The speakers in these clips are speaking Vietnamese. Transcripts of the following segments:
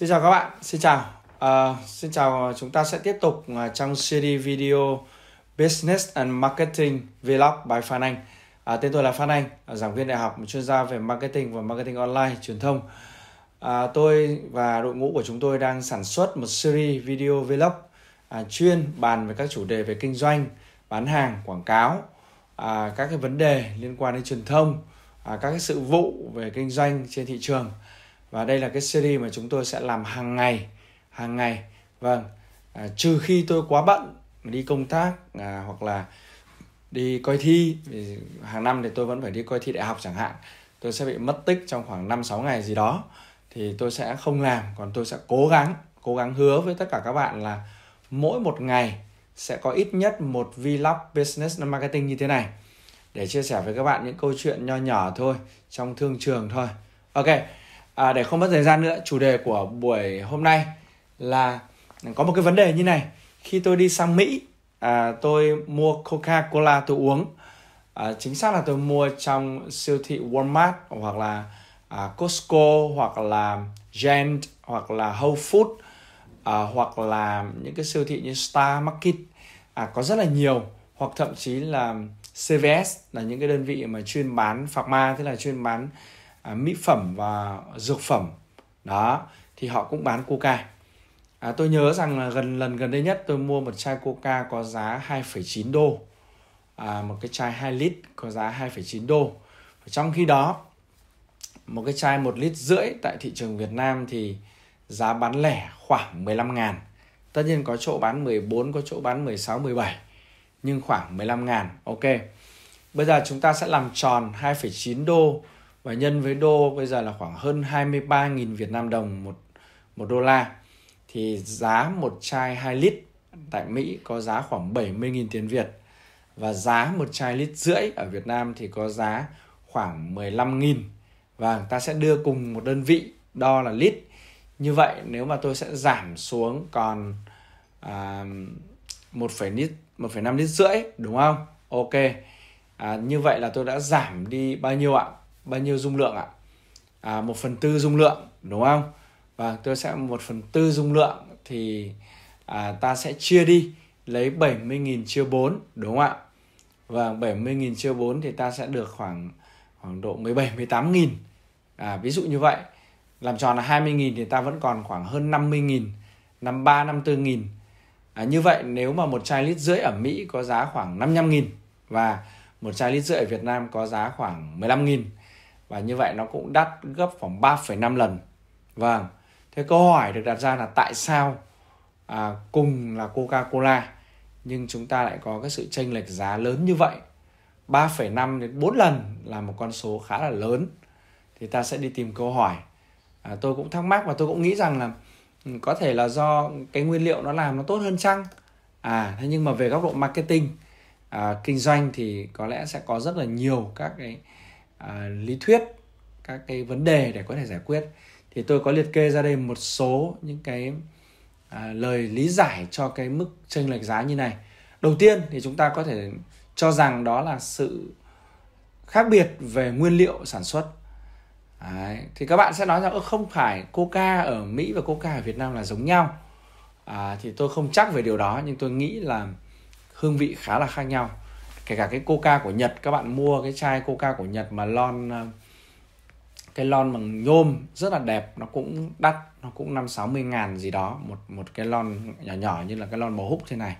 Xin chào các bạn, xin chào. À, xin chào, chúng ta sẽ tiếp tục à, trong series video Business and Marketing Vlog by Phan Anh. À, tên tôi là Phan Anh, à, giảng viên đại học, chuyên gia về marketing và marketing online, truyền thông. À, tôi và đội ngũ của chúng tôi đang sản xuất một series video vlog à, chuyên bàn về các chủ đề về kinh doanh, bán hàng, quảng cáo, à, các cái vấn đề liên quan đến truyền thông, à, các cái sự vụ về kinh doanh trên thị trường và đây là cái series mà chúng tôi sẽ làm hàng ngày hàng ngày vâng à, trừ khi tôi quá bận đi công tác à, hoặc là đi coi thi hàng năm thì tôi vẫn phải đi coi thi đại học chẳng hạn tôi sẽ bị mất tích trong khoảng 5 6 ngày gì đó thì tôi sẽ không làm còn tôi sẽ cố gắng cố gắng hứa với tất cả các bạn là mỗi một ngày sẽ có ít nhất một vlog business marketing như thế này để chia sẻ với các bạn những câu chuyện nho nhỏ thôi trong thương trường thôi ok à, để không mất thời gian nữa chủ đề của buổi hôm nay là có một cái vấn đề như này khi tôi đi sang mỹ à, tôi mua coca cola tôi uống à, chính xác là tôi mua trong siêu thị walmart hoặc là à, costco hoặc là gent hoặc là whole food à, hoặc là những cái siêu thị như star market à, có rất là nhiều hoặc thậm chí là cvs là những cái đơn vị mà chuyên bán pharma, tức là chuyên bán à, mỹ phẩm và dược phẩm đó thì họ cũng bán coca à, tôi nhớ rằng là gần lần gần đây nhất tôi mua một chai coca có giá 2,9 đô à, một cái chai 2 lít có giá 2,9 đô và trong khi đó một cái chai 1 lít rưỡi tại thị trường Việt Nam thì giá bán lẻ khoảng 15 ngàn tất nhiên có chỗ bán 14 có chỗ bán 16 17 nhưng khoảng 15 ngàn ok bây giờ chúng ta sẽ làm tròn 2,9 đô và nhân với đô bây giờ là khoảng hơn 23.000 Việt Nam đồng một một đô la thì giá một chai 2 lít tại Mỹ có giá khoảng 70.000 tiền Việt và giá một chai lít rưỡi ở Việt Nam thì có giá khoảng 15.000 và ta sẽ đưa cùng một đơn vị đo là lít như vậy nếu mà tôi sẽ giảm xuống còn à, 1, lít 1,5 lít rưỡi đúng không ok à, như vậy là tôi đã giảm đi bao nhiêu ạ bao nhiêu dung lượng ạ à, 1 phần tư dung lượng đúng không và vâng, tôi sẽ 1 phần tư dung lượng thì à, ta sẽ chia đi lấy 70.000 chia 4 đúng không ạ và vâng, 70.000 chia 4 thì ta sẽ được khoảng khoảng độ 17 18.000 à, ví dụ như vậy làm tròn là 20.000 thì ta vẫn còn khoảng hơn 50.000 53 54.000 à, như vậy nếu mà một chai lít rưỡi ở Mỹ có giá khoảng 55.000 và một chai lít rưỡi ở Việt Nam có giá khoảng 15.000 và như vậy nó cũng đắt gấp khoảng 3,5 lần. Vâng. Thế câu hỏi được đặt ra là tại sao à, cùng là Coca-Cola nhưng chúng ta lại có cái sự chênh lệch giá lớn như vậy. 3,5 đến 4 lần là một con số khá là lớn. Thì ta sẽ đi tìm câu hỏi. À, tôi cũng thắc mắc và tôi cũng nghĩ rằng là ừ, có thể là do cái nguyên liệu nó làm nó tốt hơn chăng? À, thế nhưng mà về góc độ marketing, à, kinh doanh thì có lẽ sẽ có rất là nhiều các cái à, lý thuyết các cái vấn đề để có thể giải quyết thì tôi có liệt kê ra đây một số những cái à, lời lý giải cho cái mức chênh lệch giá như này đầu tiên thì chúng ta có thể cho rằng đó là sự khác biệt về nguyên liệu sản xuất Đấy. thì các bạn sẽ nói rằng không phải coca ở mỹ và coca ở việt nam là giống nhau à, thì tôi không chắc về điều đó nhưng tôi nghĩ là hương vị khá là khác nhau kể cả cái coca của nhật các bạn mua cái chai coca của nhật mà lon à, cái lon bằng nhôm rất là đẹp nó cũng đắt nó cũng năm sáu mươi ngàn gì đó một một cái lon nhỏ nhỏ như là cái lon bò húc thế này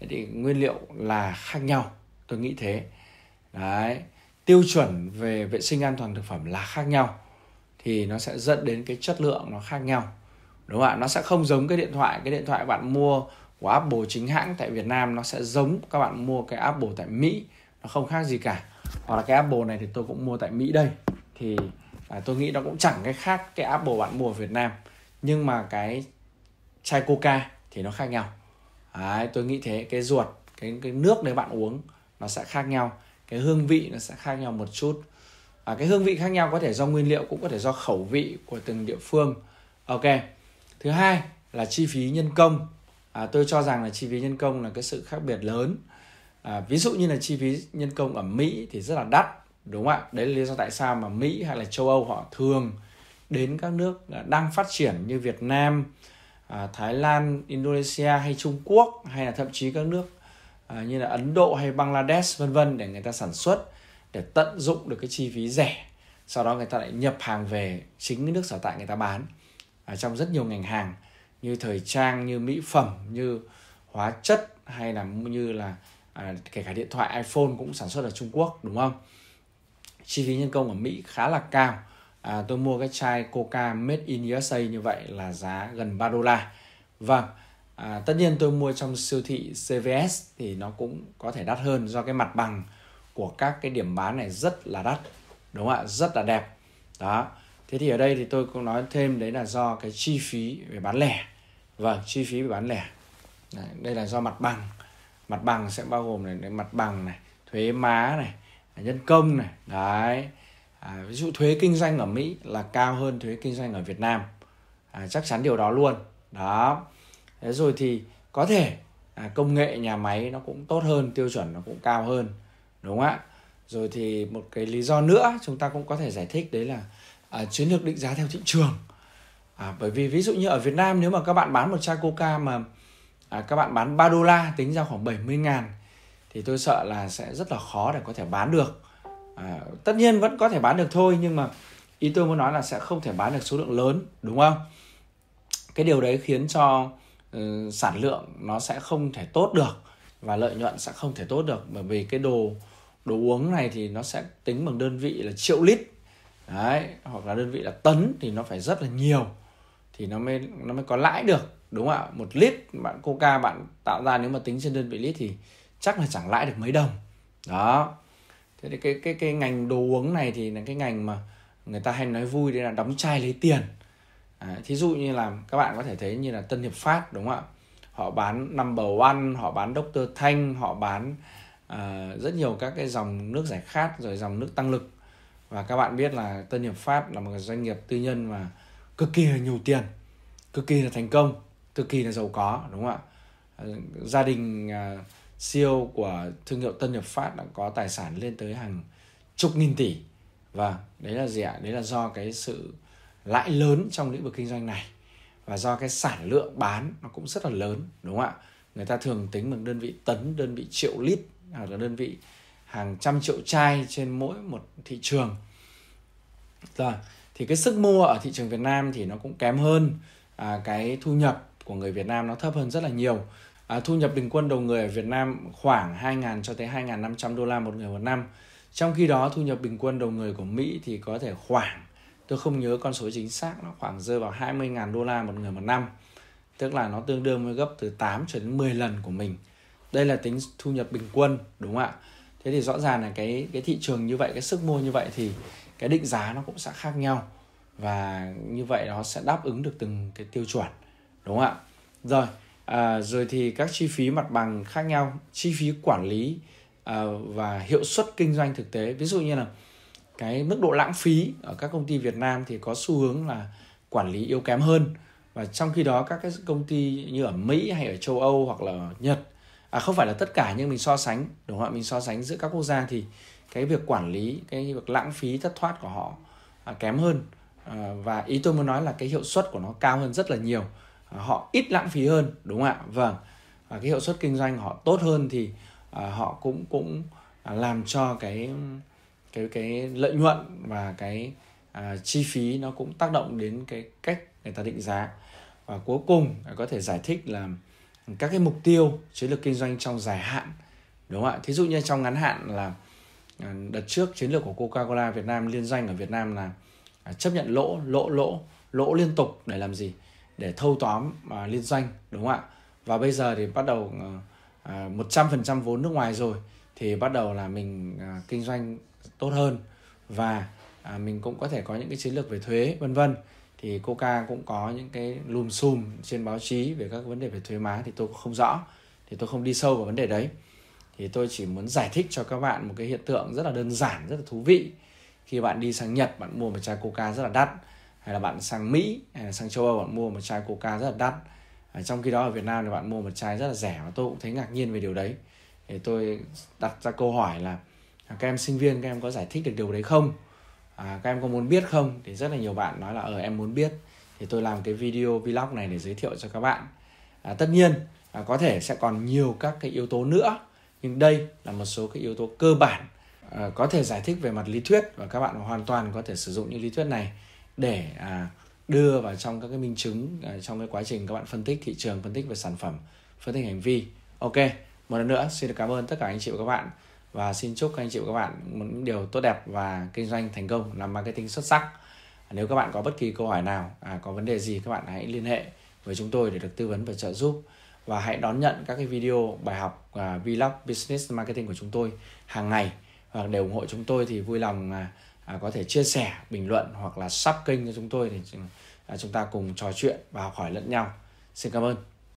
thế thì nguyên liệu là khác nhau tôi nghĩ thế đấy tiêu chuẩn về vệ sinh an toàn thực phẩm là khác nhau thì nó sẽ dẫn đến cái chất lượng nó khác nhau đúng không ạ nó sẽ không giống cái điện thoại cái điện thoại bạn mua của Apple chính hãng tại Việt Nam nó sẽ giống các bạn mua cái Apple tại Mỹ nó không khác gì cả hoặc là cái Apple này thì tôi cũng mua tại Mỹ đây thì à, tôi nghĩ nó cũng chẳng cái khác cái Apple bạn mua ở Việt Nam nhưng mà cái chai Coca thì nó khác nhau Đấy, tôi nghĩ thế cái ruột cái cái nước đấy bạn uống nó sẽ khác nhau cái hương vị nó sẽ khác nhau một chút và cái hương vị khác nhau có thể do nguyên liệu cũng có thể do khẩu vị của từng địa phương ok thứ hai là chi phí nhân công à, tôi cho rằng là chi phí nhân công là cái sự khác biệt lớn à, ví dụ như là chi phí nhân công ở mỹ thì rất là đắt đúng không ạ đấy là lý do tại sao mà mỹ hay là châu âu họ thường đến các nước đang phát triển như việt nam à, thái lan indonesia hay trung quốc hay là thậm chí các nước à, như là ấn độ hay bangladesh vân vân để người ta sản xuất để tận dụng được cái chi phí rẻ sau đó người ta lại nhập hàng về chính cái nước sở tại người ta bán à, trong rất nhiều ngành hàng như thời trang như mỹ phẩm như hóa chất hay là như là à, kể cả điện thoại iPhone cũng sản xuất ở Trung Quốc đúng không chi phí nhân công ở Mỹ khá là cao à, tôi mua cái chai Coca Made in USA như vậy là giá gần 3 đô la vâng à, tất nhiên tôi mua trong siêu thị CVS thì nó cũng có thể đắt hơn do cái mặt bằng của các cái điểm bán này rất là đắt đúng không ạ rất là đẹp đó thế thì ở đây thì tôi cũng nói thêm đấy là do cái chi phí về bán lẻ vâng chi phí về bán lẻ đấy, đây là do mặt bằng mặt bằng sẽ bao gồm này mặt bằng này thuế má này nhân công này đấy à, ví dụ thuế kinh doanh ở Mỹ là cao hơn thuế kinh doanh ở Việt Nam à, chắc chắn điều đó luôn đó thế rồi thì có thể à, công nghệ nhà máy nó cũng tốt hơn tiêu chuẩn nó cũng cao hơn đúng không ạ rồi thì một cái lý do nữa chúng ta cũng có thể giải thích đấy là à, chiến lược định giá theo thị trường à, bởi vì ví dụ như ở Việt Nam nếu mà các bạn bán một chai coca mà à, các bạn bán 3 đô la tính ra khoảng 70 ngàn thì tôi sợ là sẽ rất là khó để có thể bán được à, tất nhiên vẫn có thể bán được thôi nhưng mà ý tôi muốn nói là sẽ không thể bán được số lượng lớn đúng không cái điều đấy khiến cho uh, sản lượng nó sẽ không thể tốt được và lợi nhuận sẽ không thể tốt được bởi vì cái đồ đồ uống này thì nó sẽ tính bằng đơn vị là triệu lít đấy hoặc là đơn vị là tấn thì nó phải rất là nhiều thì nó mới nó mới có lãi được đúng không ạ một lít bạn coca bạn tạo ra nếu mà tính trên đơn vị lít thì chắc là chẳng lãi được mấy đồng đó thế thì cái cái cái ngành đồ uống này thì là cái ngành mà người ta hay nói vui đấy là đóng chai lấy tiền à, thí dụ như là các bạn có thể thấy như là tân hiệp phát đúng không ạ họ bán number one họ bán doctor thanh họ bán uh, rất nhiều các cái dòng nước giải khát rồi dòng nước tăng lực và các bạn biết là Tân Hiệp Phát là một doanh nghiệp tư nhân mà cực kỳ là nhiều tiền cực kỳ là thành công cực kỳ là giàu có đúng không ạ gia đình à, CEO của thương hiệu Tân Hiệp Phát đã có tài sản lên tới hàng chục nghìn tỷ và vâng, đấy là gì ạ đấy là do cái sự lãi lớn trong lĩnh vực kinh doanh này và do cái sản lượng bán nó cũng rất là lớn đúng không ạ người ta thường tính bằng đơn vị tấn đơn vị triệu lít hoặc là đơn vị hàng trăm triệu chai trên mỗi một thị trường rồi thì cái sức mua ở thị trường Việt Nam thì nó cũng kém hơn à, cái thu nhập của người Việt Nam nó thấp hơn rất là nhiều à, thu nhập bình quân đầu người ở Việt Nam khoảng 2.000 cho tới 2.500 đô la một người một năm trong khi đó thu nhập bình quân đầu người của Mỹ thì có thể khoảng tôi không nhớ con số chính xác nó khoảng rơi vào 20.000 đô la một người một năm tức là nó tương đương với gấp từ 8 cho đến 10 lần của mình đây là tính thu nhập bình quân đúng không ạ thế thì rõ ràng là cái cái thị trường như vậy cái sức mua như vậy thì cái định giá nó cũng sẽ khác nhau và như vậy nó sẽ đáp ứng được từng cái tiêu chuẩn đúng không ạ rồi à, rồi thì các chi phí mặt bằng khác nhau chi phí quản lý à, và hiệu suất kinh doanh thực tế ví dụ như là cái mức độ lãng phí ở các công ty Việt Nam thì có xu hướng là quản lý yếu kém hơn và trong khi đó các cái công ty như ở Mỹ hay ở châu Âu hoặc là Nhật à không phải là tất cả nhưng mình so sánh đúng không ạ mình so sánh giữa các quốc gia thì cái việc quản lý cái việc lãng phí thất thoát của họ à, kém hơn à, và ý tôi muốn nói là cái hiệu suất của nó cao hơn rất là nhiều à, họ ít lãng phí hơn đúng không ạ vâng và cái hiệu suất kinh doanh của họ tốt hơn thì à, họ cũng cũng à, làm cho cái cái cái lợi nhuận và cái à, chi phí nó cũng tác động đến cái cách người ta định giá và cuối cùng à, có thể giải thích là các cái mục tiêu chiến lược kinh doanh trong dài hạn đúng không ạ thí dụ như trong ngắn hạn là à, đợt trước chiến lược của coca cola việt nam liên doanh ở việt nam là à, chấp nhận lỗ lỗ lỗ lỗ liên tục để làm gì để thâu tóm à, liên doanh đúng không ạ và bây giờ thì bắt đầu à, một trăm phần trăm vốn nước ngoài rồi thì bắt đầu là mình à, kinh doanh tốt hơn và à, mình cũng có thể có những cái chiến lược về thuế vân vân thì coca cũng có những cái lùm xùm trên báo chí về các vấn đề về thuế má thì tôi cũng không rõ thì tôi không đi sâu vào vấn đề đấy thì tôi chỉ muốn giải thích cho các bạn một cái hiện tượng rất là đơn giản rất là thú vị khi bạn đi sang nhật bạn mua một chai coca rất là đắt hay là bạn sang mỹ hay là sang châu âu bạn mua một chai coca rất là đắt ở trong khi đó ở việt nam thì bạn mua một chai rất là rẻ và tôi cũng thấy ngạc nhiên về điều đấy thì tôi đặt ra câu hỏi là các em sinh viên các em có giải thích được điều đấy không à, các em có muốn biết không thì rất là nhiều bạn nói là ờ em muốn biết thì tôi làm cái video vlog này để giới thiệu cho các bạn à, tất nhiên à, có thể sẽ còn nhiều các cái yếu tố nữa nhưng đây là một số cái yếu tố cơ bản à, có thể giải thích về mặt lý thuyết và các bạn hoàn toàn có thể sử dụng những lý thuyết này để à, đưa vào trong các cái minh chứng à, trong cái quá trình các bạn phân tích thị trường phân tích về sản phẩm phân tích hành vi ok một lần nữa xin được cảm ơn tất cả anh chị và các bạn và xin chúc anh chị và các bạn những điều tốt đẹp và kinh doanh thành công làm marketing xuất sắc nếu các bạn có bất kỳ câu hỏi nào à, có vấn đề gì các bạn hãy liên hệ với chúng tôi để được tư vấn và trợ giúp và hãy đón nhận các cái video bài học à, vlog business marketing của chúng tôi hàng ngày hoặc để ủng hộ chúng tôi thì vui lòng à, à, có thể chia sẻ bình luận hoặc là sub kênh cho chúng tôi để à, chúng ta cùng trò chuyện và học hỏi lẫn nhau xin cảm ơn